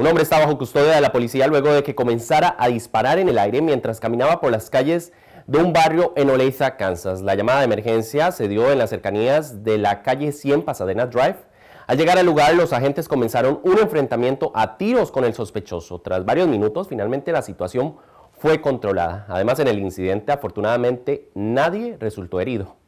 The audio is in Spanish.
Un hombre estaba bajo custodia de la policía luego de que comenzara a disparar en el aire mientras caminaba por las calles de un barrio en Oleiza, Kansas. La llamada de emergencia se dio en las cercanías de la calle 100 Pasadena Drive. Al llegar al lugar, los agentes comenzaron un enfrentamiento a tiros con el sospechoso. Tras varios minutos, finalmente la situación fue controlada. Además, en el incidente, afortunadamente, nadie resultó herido.